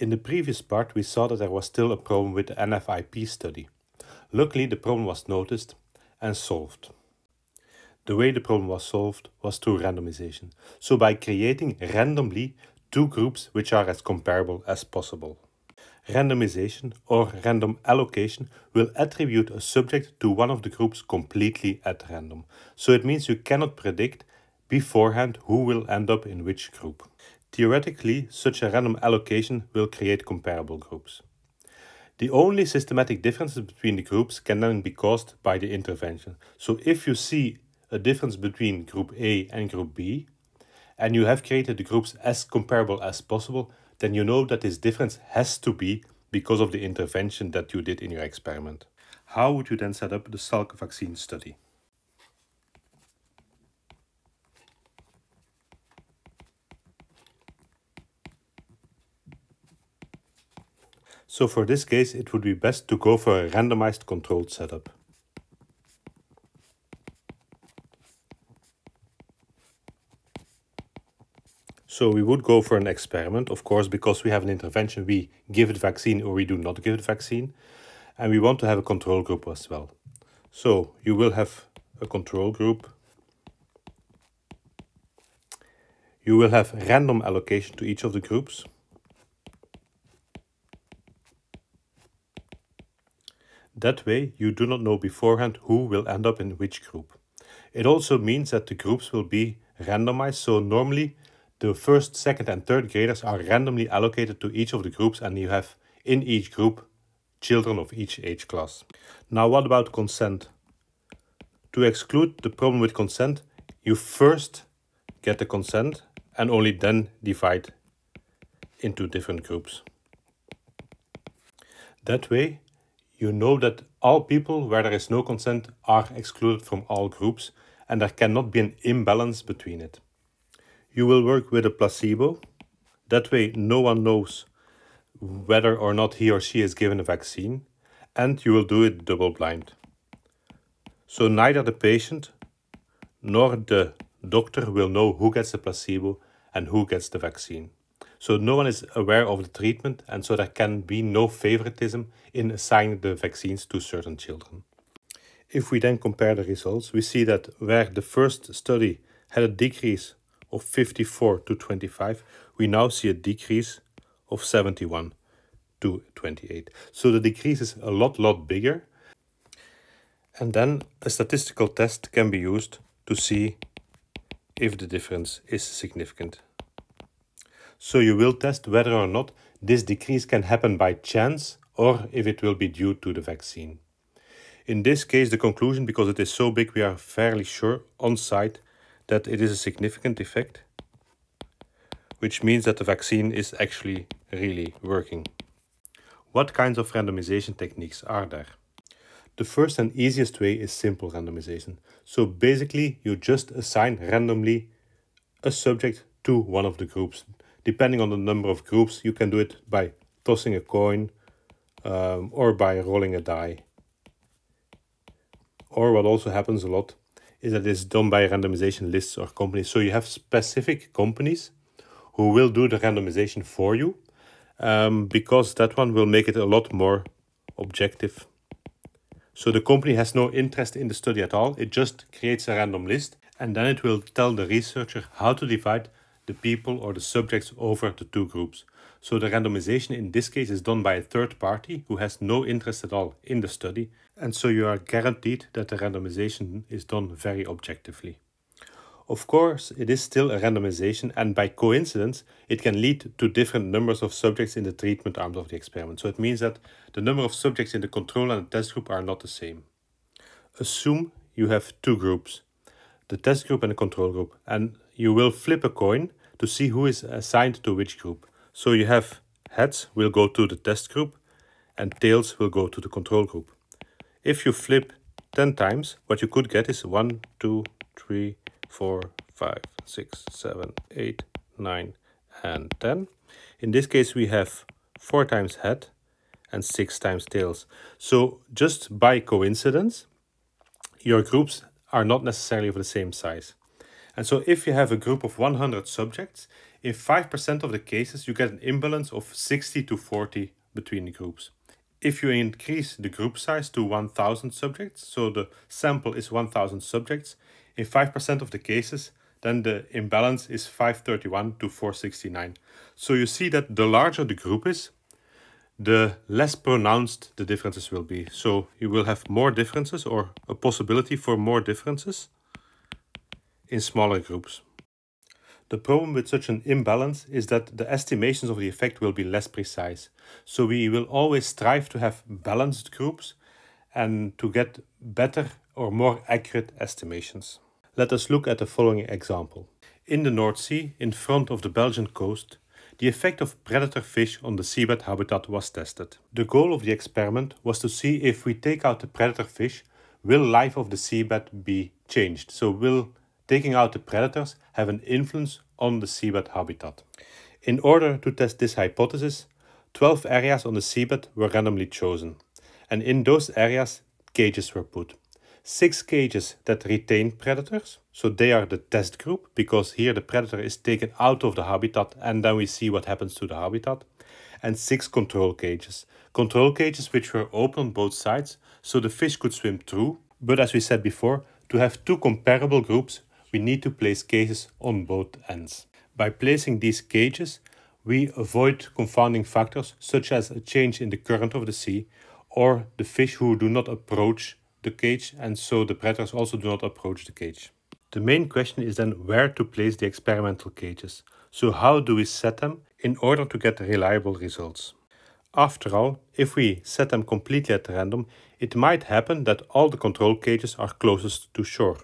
In the previous part, we saw that there was still a problem with the NFIP study. Luckily, the problem was noticed and solved. The way the problem was solved was through randomization. So by creating randomly two groups which are as comparable as possible. Randomization or random allocation will attribute a subject to one of the groups completely at random. So it means you cannot predict beforehand who will end up in which group. Theoretically, such a random allocation will create comparable groups. The only systematic differences between the groups can then be caused by the intervention. So if you see a difference between group A and group B, and you have created the groups as comparable as possible, then you know that this difference has to be because of the intervention that you did in your experiment. How would you then set up the Salk vaccine study? So for this case, it would be best to go for a randomized controlled setup. So we would go for an experiment, of course, because we have an intervention, we give it vaccine or we do not give it vaccine. And we want to have a control group as well. So you will have a control group. You will have random allocation to each of the groups. That way, you do not know beforehand who will end up in which group. It also means that the groups will be randomized, so normally the first, second and third graders are randomly allocated to each of the groups and you have in each group children of each age class. Now what about consent? To exclude the problem with consent, you first get the consent and only then divide into different groups. That way, you know that all people where there is no consent are excluded from all groups and there cannot be an imbalance between it. You will work with a placebo. That way no one knows whether or not he or she is given a vaccine and you will do it double blind. So neither the patient nor the doctor will know who gets the placebo and who gets the vaccine. So no one is aware of the treatment, and so there can be no favoritism in assigning the vaccines to certain children. If we then compare the results, we see that where the first study had a decrease of 54 to 25, we now see a decrease of 71 to 28. So the decrease is a lot, lot bigger. And then a statistical test can be used to see if the difference is significant so you will test whether or not this decrease can happen by chance or if it will be due to the vaccine. In this case, the conclusion, because it is so big, we are fairly sure on site that it is a significant effect, which means that the vaccine is actually really working. What kinds of randomization techniques are there? The first and easiest way is simple randomization. So basically, you just assign randomly a subject to one of the groups Depending on the number of groups, you can do it by tossing a coin um, or by rolling a die. Or what also happens a lot is that it's done by randomization lists or companies. So you have specific companies who will do the randomization for you um, because that one will make it a lot more objective. So the company has no interest in the study at all. It just creates a random list and then it will tell the researcher how to divide the people or the subjects over the two groups. So the randomization in this case is done by a third party who has no interest at all in the study, and so you are guaranteed that the randomization is done very objectively. Of course, it is still a randomization, and by coincidence, it can lead to different numbers of subjects in the treatment arms of the experiment. So it means that the number of subjects in the control and the test group are not the same. Assume you have two groups, the test group and the control group, and you will flip a coin to see who is assigned to which group. So you have heads will go to the test group and tails will go to the control group. If you flip 10 times, what you could get is 1, 2, 3, 4, 5, 6, 7, 8, 9, and 10. In this case, we have 4 times head and 6 times tails. So just by coincidence, your groups are not necessarily of the same size. And so if you have a group of 100 subjects, in 5% of the cases you get an imbalance of 60 to 40 between the groups. If you increase the group size to 1000 subjects, so the sample is 1000 subjects, in 5% of the cases, then the imbalance is 531 to 469. So you see that the larger the group is, the less pronounced the differences will be. So you will have more differences or a possibility for more differences in smaller groups. The problem with such an imbalance is that the estimations of the effect will be less precise. So we will always strive to have balanced groups and to get better or more accurate estimations. Let us look at the following example. In the North Sea, in front of the Belgian coast, the effect of predator fish on the seabed habitat was tested. The goal of the experiment was to see if we take out the predator fish, will life of the seabed be changed? So will taking out the predators have an influence on the seabed habitat. In order to test this hypothesis, 12 areas on the seabed were randomly chosen, and in those areas, cages were put. Six cages that retain predators, so they are the test group, because here the predator is taken out of the habitat and then we see what happens to the habitat. And six control cages. Control cages which were open on both sides, so the fish could swim through, but as we said before, to have two comparable groups we need to place cages on both ends. By placing these cages, we avoid confounding factors such as a change in the current of the sea or the fish who do not approach the cage and so the predators also do not approach the cage. The main question is then where to place the experimental cages. So how do we set them in order to get reliable results? After all, if we set them completely at random, it might happen that all the control cages are closest to shore.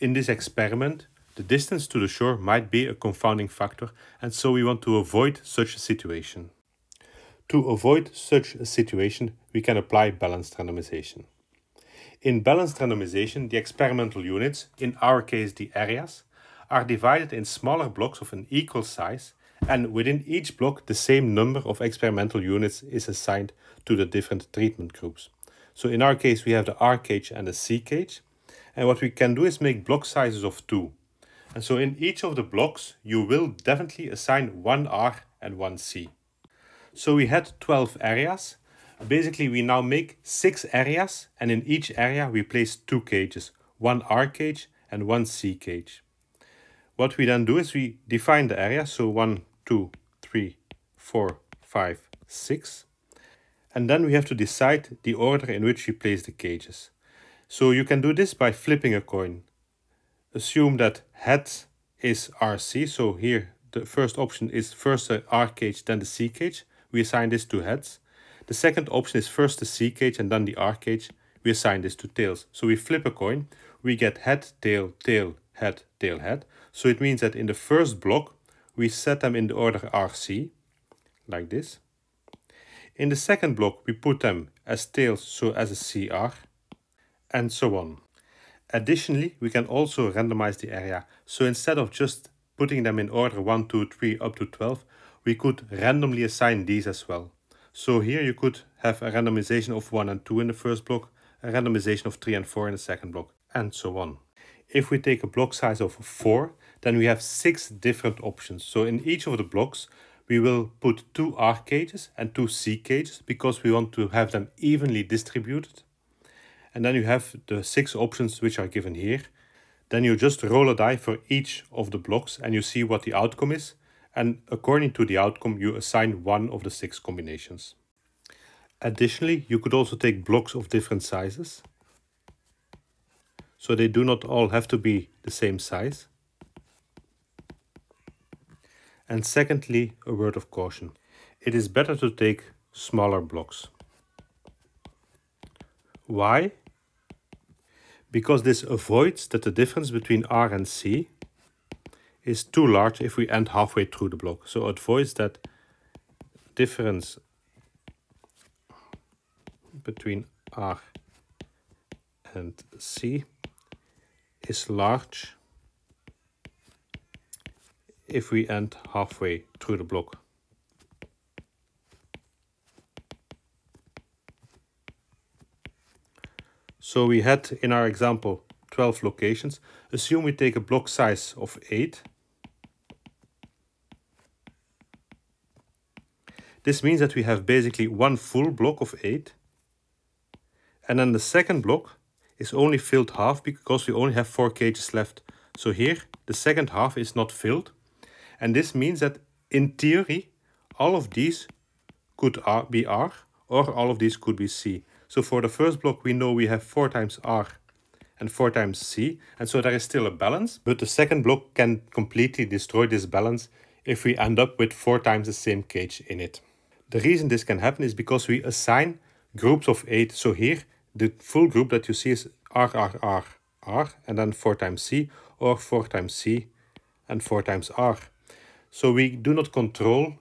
In this experiment, the distance to the shore might be a confounding factor and so we want to avoid such a situation. To avoid such a situation, we can apply balanced randomization. In balanced randomization, the experimental units, in our case the areas, are divided in smaller blocks of an equal size and within each block the same number of experimental units is assigned to the different treatment groups. So in our case we have the R cage and the C cage and what we can do is make block sizes of two. And so in each of the blocks, you will definitely assign one R and one C. So we had 12 areas. Basically, we now make six areas and in each area we place two cages, one R cage and one C cage. What we then do is we define the area. So one, two, three, four, five, six. And then we have to decide the order in which we place the cages. So you can do this by flipping a coin. Assume that hat is RC, so here the first option is first the R cage, then the C cage. We assign this to heads. The second option is first the C cage and then the R cage. We assign this to tails. So we flip a coin, we get head, tail, tail, head, tail, head. So it means that in the first block, we set them in the order RC, like this. In the second block, we put them as tails, so as a CR and so on. Additionally, we can also randomize the area. So instead of just putting them in order 1, 2, 3 up to 12, we could randomly assign these as well. So here you could have a randomization of 1 and 2 in the first block, a randomization of 3 and 4 in the second block, and so on. If we take a block size of 4, then we have 6 different options. So in each of the blocks, we will put two R cages and two C cages because we want to have them evenly distributed and then you have the six options which are given here. Then you just roll a die for each of the blocks and you see what the outcome is. And according to the outcome, you assign one of the six combinations. Additionally, you could also take blocks of different sizes. So they do not all have to be the same size. And secondly, a word of caution. It is better to take smaller blocks. Why? because this avoids that the difference between R and C is too large if we end halfway through the block. So it avoids that difference between R and C is large if we end halfway through the block. So we had in our example 12 locations. Assume we take a block size of 8. This means that we have basically one full block of 8. And then the second block is only filled half because we only have 4 cages left. So here the second half is not filled. And this means that in theory all of these could uh, be R or all of these could be C. So for the first block, we know we have 4 times R and 4 times C. And so there is still a balance, but the second block can completely destroy this balance if we end up with 4 times the same cage in it. The reason this can happen is because we assign groups of 8. So here, the full group that you see is R, R, R, R, and then 4 times C, or 4 times C and 4 times R. So we do not control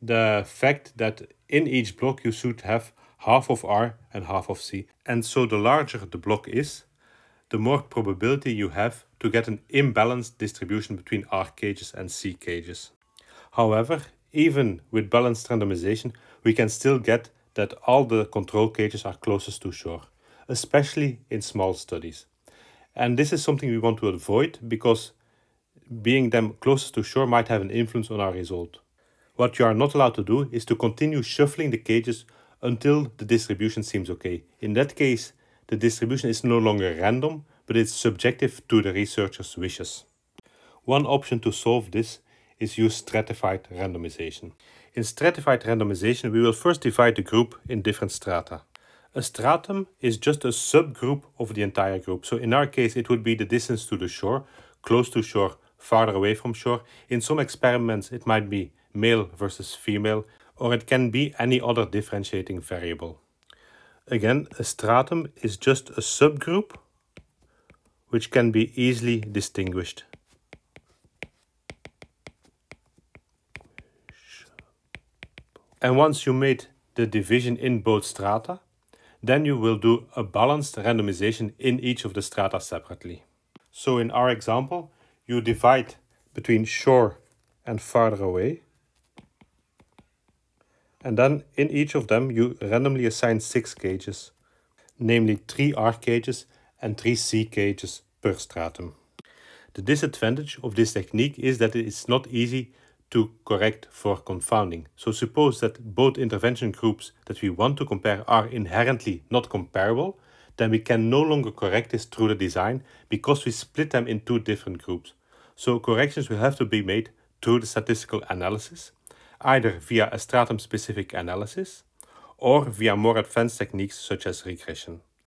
the fact that in each block you should have half of R and half of C. And so the larger the block is, the more probability you have to get an imbalanced distribution between R cages and C cages. However, even with balanced randomization, we can still get that all the control cages are closest to shore, especially in small studies. And this is something we want to avoid because being them closest to shore might have an influence on our result. What you are not allowed to do is to continue shuffling the cages until the distribution seems okay. In that case, the distribution is no longer random, but it's subjective to the researcher's wishes. One option to solve this is use stratified randomization. In stratified randomization, we will first divide the group in different strata. A stratum is just a subgroup of the entire group. So in our case, it would be the distance to the shore, close to shore, farther away from shore. In some experiments, it might be male versus female or it can be any other differentiating variable. Again, a stratum is just a subgroup which can be easily distinguished. And once you made the division in both strata, then you will do a balanced randomization in each of the strata separately. So in our example, you divide between shore and farther away, and then in each of them you randomly assign six gauges, namely three R gauges and three C gauges per stratum. The disadvantage of this technique is that it's not easy to correct for confounding. So suppose that both intervention groups that we want to compare are inherently not comparable, then we can no longer correct this through the design because we split them in two different groups. So corrections will have to be made through the statistical analysis either via a stratum-specific analysis or via more advanced techniques such as regression.